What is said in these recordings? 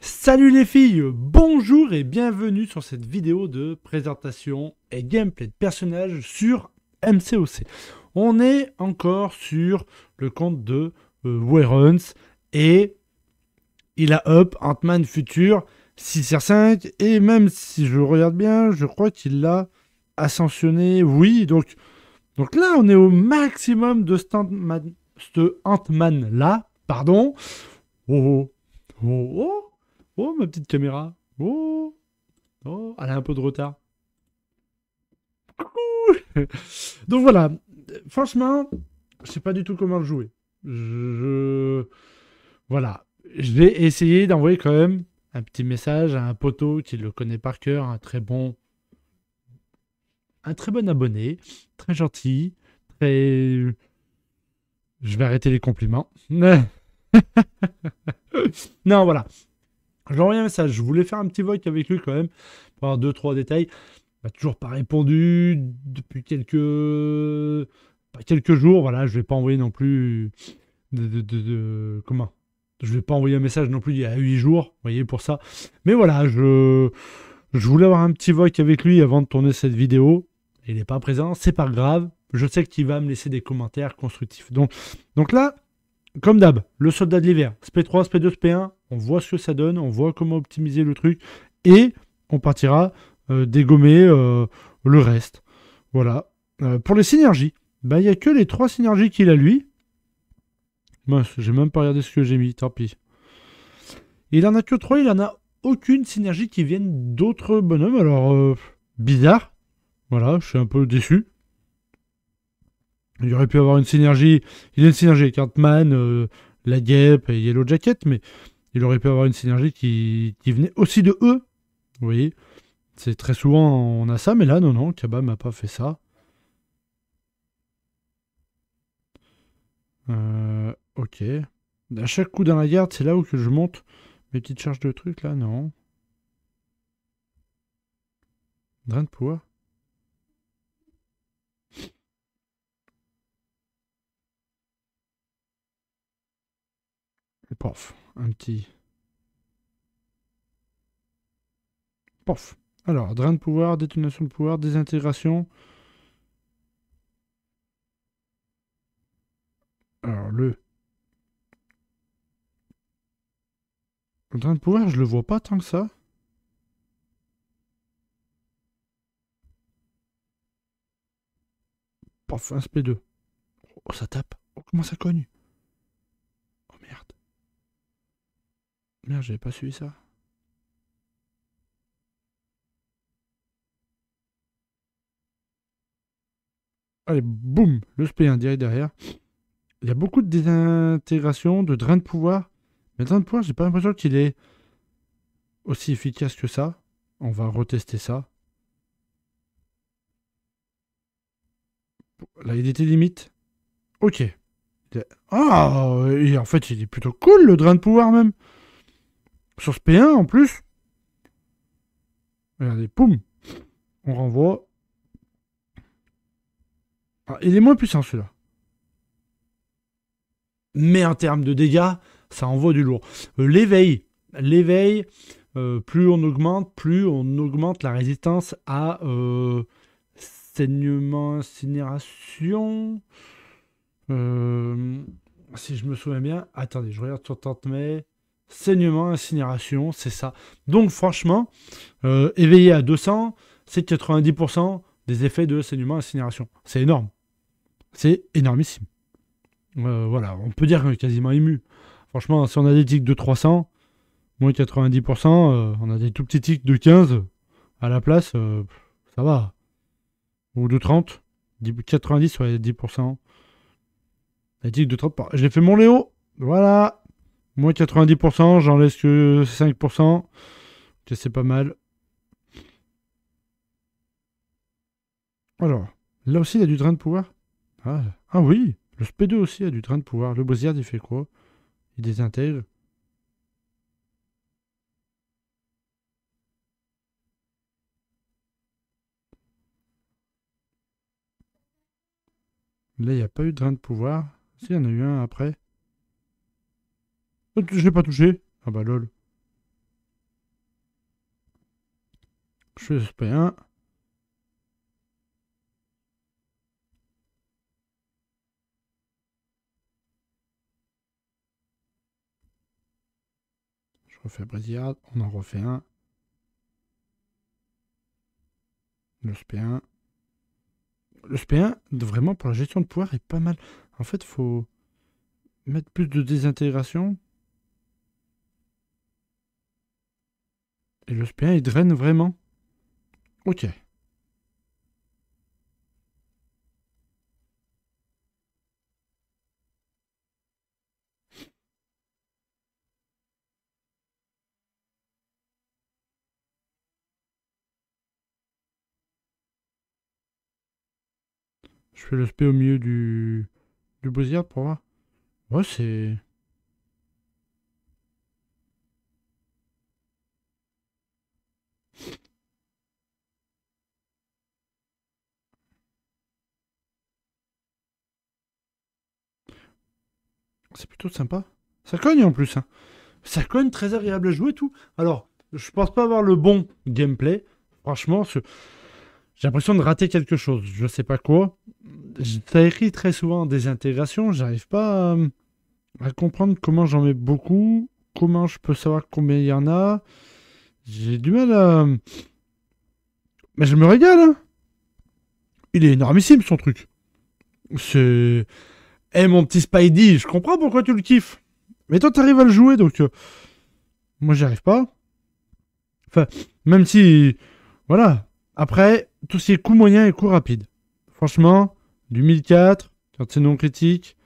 Salut les filles, bonjour et bienvenue sur cette vidéo de présentation et gameplay de personnages sur MCOC. On est encore sur le compte de euh, et il a up Ant-Man Future 6R5 et même si je regarde bien, je crois qu'il l'a ascensionné. Oui, donc, donc là on est au maximum de ce Ant-Man là, pardon. oh, oh, oh. oh. Oh, ma petite caméra. Oh, oh elle a un peu de retard. Donc voilà, franchement, je sais pas du tout comment le jouer. Je... Voilà, je vais essayer d'envoyer quand même un petit message à un poteau qui le connaît par cœur, un très bon... Un très bon abonné, très gentil, très... Je vais arrêter les compliments. non, voilà. J'ai envoyé un message, je voulais faire un petit voice avec lui quand même, pour avoir 2-3 détails. Il bah, n'a toujours pas répondu depuis quelques, bah, quelques jours. Voilà, je vais pas envoyer non plus de, de, comment je vais pas envoyer un message non plus il y a 8 jours, vous voyez, pour ça. Mais voilà, je, je voulais avoir un petit voice avec lui avant de tourner cette vidéo. Il n'est pas présent, c'est pas grave. Je sais qu'il va me laisser des commentaires constructifs. Donc, donc là, comme d'hab, le soldat de l'hiver, SP3, SP2, SP1, on voit ce que ça donne, on voit comment optimiser le truc, et on partira euh, dégommer euh, le reste. Voilà. Euh, pour les synergies, bah, il n'y a que les trois synergies qu'il a lui. Mince, j'ai même pas regardé ce que j'ai mis, tant pis. Il en a que trois, il en a aucune synergie qui vienne d'autres bonhommes, alors bizarre. Voilà, je suis un peu déçu. Il aurait pu avoir une synergie. Il y a une synergie avec la guêpe et Yellow Jacket, mais il aurait pu avoir une synergie qui, venait aussi de eux. Vous voyez C'est très souvent, on a ça, mais là, non, non, Kaba m'a pas fait ça. Euh, ok. À chaque coup dans la garde, c'est là où que je monte mes petites charges de trucs, là, non. Drain de poids. pof, un petit... Pof. Alors, drain de pouvoir, détonation de pouvoir, désintégration. Alors, le... Le drain de pouvoir, je le vois pas tant que ça. Pof, un SP2. Oh, ça tape. Oh, comment ça cogne Merde, j'avais pas suivi ça. Allez, boum, le SP1 direct derrière. Il y a beaucoup de désintégration, de drain de pouvoir. Mais le drain de pouvoir, j'ai pas l'impression qu'il est aussi efficace que ça. On va retester ça. Là, il était limite. Ok. Ah, en fait, il est plutôt cool, le drain de pouvoir même. Sur ce P1 en plus. Regardez, poum. On renvoie. Ah, il est moins puissant celui-là. Mais en termes de dégâts, ça envoie du lourd. Euh, l'éveil. L'éveil, euh, plus on augmente, plus on augmente la résistance à euh, saignement, incinération. si je me souviens bien. Attendez, je regarde sur Tante mais saignement, incinération, c'est ça. Donc franchement, euh, éveillé à 200, c'est 90% des effets de saignement, incinération. C'est énorme. C'est énormissime. Euh, voilà, on peut dire qu'on est quasiment ému. Franchement, si on a des tics de 300, moins 90%, euh, on a des tout petits tics de 15 à la place, euh, ça va. Ou de 30, 90 sur 10%. Les tics de 30, je l'ai fait mon Léo. Voilà. Moins 90%, j'en laisse que 5%. C'est pas mal. Alors, là aussi, il y a du drain de pouvoir. Ah, ah oui, le SP2 aussi a du drain de pouvoir. Le Boziard, il fait quoi Il désintègre. Là, il n'y a pas eu de drain de pouvoir. Si, il y en a eu un après. Je l'ai pas touché. Ah bah lol. Je fais SP1. Je refais Brésillard, on en refait un. Le SP1. Le SP1, vraiment, pour la gestion de pouvoir, est pas mal. En fait, faut mettre plus de désintégration Et le SPA, il draine vraiment Ok. Je fais le SP au milieu du, du pour voir. Ouais, c'est. C'est plutôt sympa. Ça cogne en plus. Hein. Ça cogne, très agréable à jouer tout. Alors, je pense pas avoir le bon gameplay. Franchement, j'ai l'impression de rater quelque chose. Je sais pas quoi. Ça écrit très souvent des intégrations. J'arrive pas hum, à... comprendre comment j'en mets beaucoup. Comment je peux savoir combien il y en a. J'ai du mal à. Hum, mais je me régale. Hein. Il est énormissime son truc. C'est hey, eh, mon petit Spidey, je comprends pourquoi tu le kiffes. Mais toi, t'arrives à le jouer, donc... Euh, moi, j'y arrive pas. Enfin, même si... Voilà. Après, tous ces qui moyens et coup rapide. Franchement, du 1004, quand c'est non critique...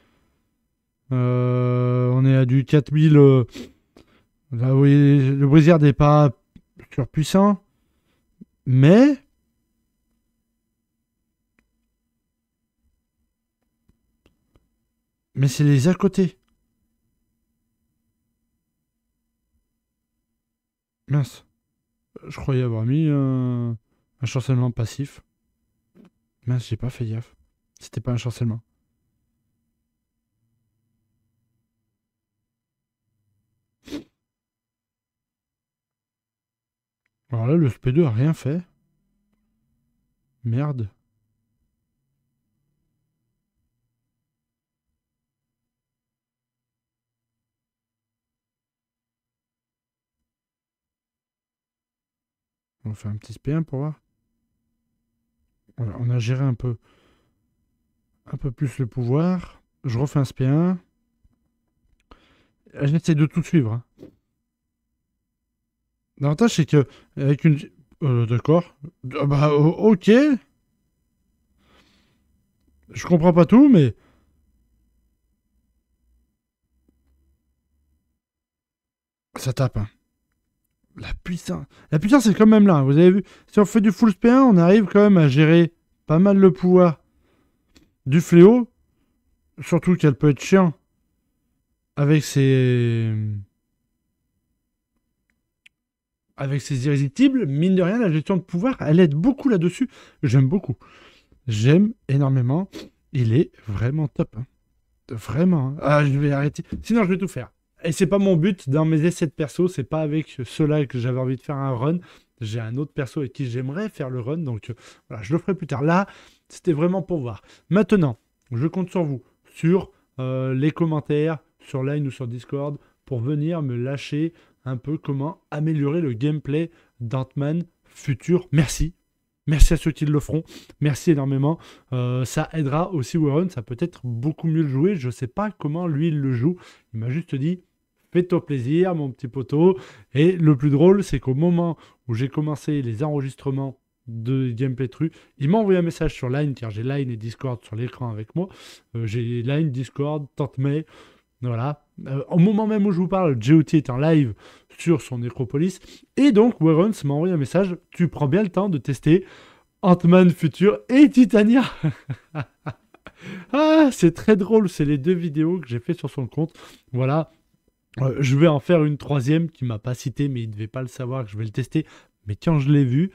Euh, on est à du 4000... Euh, là, le brésilien n'est pas surpuissant. Mais Mais c'est les à côté. Mince. Euh, je croyais avoir mis un chancellement passif. Mince, j'ai pas fait gaffe. C'était pas un chancellement. Alors là, le SP2 a rien fait. Merde. On fait un petit SP1 pour voir. on a géré un peu, un peu plus le pouvoir. Je refais un SP1. J'essaie de tout suivre. Hein. L'avantage, c'est que avec une... Euh, d'accord. Ah bah, ok. Je comprends pas tout, mais... Ça tape. Hein la puissance. La puissance est quand même là. Vous avez vu, si on fait du full SP1, on arrive quand même à gérer pas mal le pouvoir du fléau. Surtout qu'elle peut être chiant avec ses. Avec ses irrésistibles, mine de rien, la gestion de pouvoir, elle aide beaucoup là-dessus. J'aime beaucoup. J'aime énormément. Il est vraiment top. Hein. Vraiment. Hein. Ah, je vais arrêter. Sinon, je vais tout faire. Et c'est pas mon but dans mes essais de perso, c'est pas avec ceux-là que j'avais envie de faire un run. J'ai un autre perso avec qui j'aimerais faire le run, donc euh, voilà, je le ferai plus tard. Là, c'était vraiment pour voir. Maintenant, je compte sur vous, sur euh, les commentaires, sur Line ou sur Discord, pour venir me lâcher un peu comment améliorer le gameplay d'Antman futur. Merci Merci à ceux qui le feront. Merci énormément. Euh, ça aidera aussi Warren. Ça peut être beaucoup mieux le jouer. Je ne sais pas comment lui il le joue. Il m'a juste dit fais-toi plaisir, mon petit poteau. Et le plus drôle, c'est qu'au moment où j'ai commencé les enregistrements de Game Petru, il m'a envoyé un message sur Line, car j'ai Line et Discord sur l'écran avec moi. Euh, j'ai Line, Discord, Tante voilà. Euh, au moment même où je vous parle, JOT est en live sur son Necropolis. Et donc, Warren m'a envoyé un message. Tu prends bien le temps de tester Ant-Man Future et Titania. ah, c'est très drôle. C'est les deux vidéos que j'ai fait sur son compte. Voilà. Euh, je vais en faire une troisième qui m'a pas cité, mais il ne devait pas le savoir que je vais le tester. Mais tiens, je l'ai vu.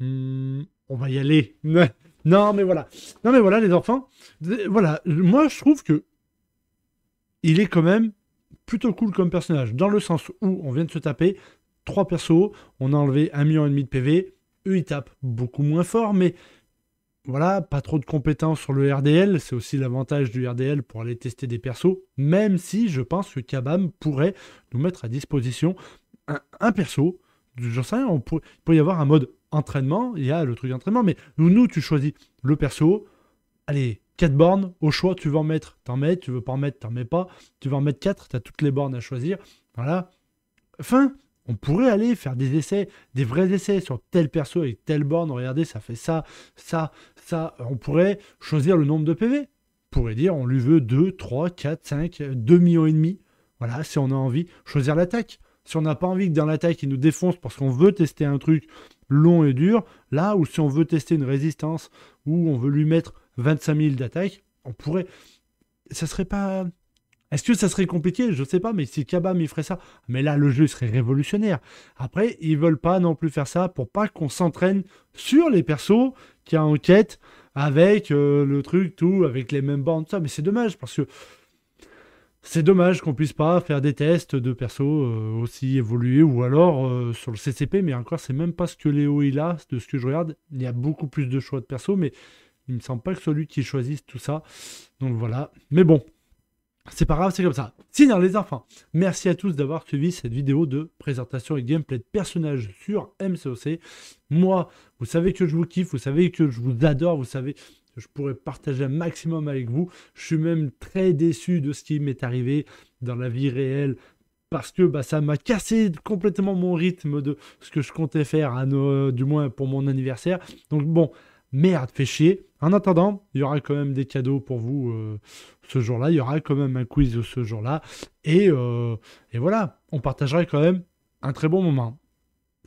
Hmm, on va y aller. non, mais voilà. Non, mais voilà, les enfants. Voilà. Moi, je trouve que il est quand même plutôt cool comme personnage, dans le sens où on vient de se taper trois persos, on a enlevé un million et demi de PV, eux ils tapent beaucoup moins fort, mais voilà, pas trop de compétences sur le RDL, c'est aussi l'avantage du RDL pour aller tester des persos, même si je pense que Kabam pourrait nous mettre à disposition un, perso. perso, j'en sais rien, on il peut y avoir un mode entraînement, il y a le truc d'entraînement, mais nous, nous, tu choisis le perso, allez, 4 bornes, au choix, tu veux en mettre, t'en mets, tu veux pas en mettre, t'en mets pas, tu veux en mettre 4, t'as toutes les bornes à choisir, voilà. Fin, on pourrait aller faire des essais, des vrais essais sur tel perso avec telle borne. Regardez, ça fait ça, ça, ça. On pourrait choisir le nombre de PV. On pourrait dire, on lui veut 2, 3, 4, 5, 2 millions et demi. Voilà, si on a envie, choisir l'attaque. Si on n'a pas envie que dans l'attaque, il nous défonce parce qu'on veut tester un truc long et dur, là ou si on veut tester une résistance, où on veut lui mettre 25 000 d'attaque, on pourrait... Ça serait pas... Est-ce que ça serait compliqué Je ne sais pas, mais si Kabam il ferait ça, mais là le jeu serait révolutionnaire. Après, ils veulent pas non plus faire ça pour pas qu'on s'entraîne sur les persos qui enquêtent avec euh, le truc tout, avec les mêmes bandes, ça. Mais c'est dommage parce que c'est dommage qu'on puisse pas faire des tests de persos euh, aussi évolués ou alors euh, sur le CCP. Mais encore, c'est même pas ce que Léo il a de ce que je regarde. Il y a beaucoup plus de choix de persos, mais il me semble pas que celui qui choisisse tout ça. Donc voilà. Mais bon. C'est pas grave, c'est comme ça. Sinon les enfants, merci à tous d'avoir suivi cette vidéo de présentation et gameplay de personnages sur MCOC. Moi, vous savez que je vous kiffe, vous savez que je vous adore, vous savez que je pourrais partager un maximum avec vous. Je suis même très déçu de ce qui m'est arrivé dans la vie réelle parce que bah, ça m'a cassé complètement mon rythme de ce que je comptais faire, à du moins pour mon anniversaire. Donc bon, merde, fait chier. En attendant, il y aura quand même des cadeaux pour vous euh, ce jour-là. Il y aura quand même un quiz ce jour-là. Et, euh, et voilà, on partagerait quand même un très bon moment.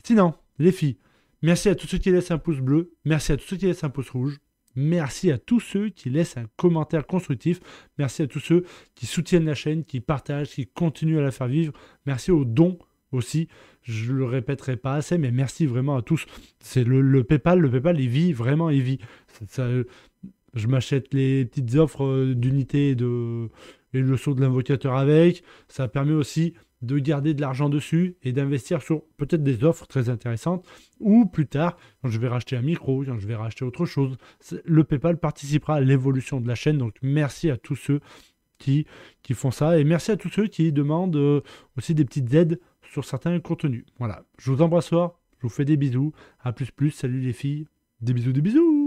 Sinon, les filles, merci à tous ceux qui laissent un pouce bleu. Merci à tous ceux qui laissent un pouce rouge. Merci à tous ceux qui laissent un commentaire constructif. Merci à tous ceux qui soutiennent la chaîne, qui partagent, qui continuent à la faire vivre. Merci aux dons aussi. Je le répéterai pas assez, mais merci vraiment à tous. C'est le, le, PayPal, le PayPal, il vit vraiment, il vit. Ça, je m'achète les petites offres euh, d'unités et, de, et le saut de l'invocateur avec. Ça permet aussi de garder de l'argent dessus et d'investir sur peut-être des offres très intéressantes ou plus tard, quand je vais racheter un micro, quand je vais racheter autre chose, le PayPal participera à l'évolution de la chaîne. Donc merci à tous ceux qui, qui font ça et merci à tous ceux qui demandent euh, aussi des petites aides sur certains contenus. Voilà, je vous embrasse je vous fais des bisous, à plus plus, salut les filles, des bisous, des bisous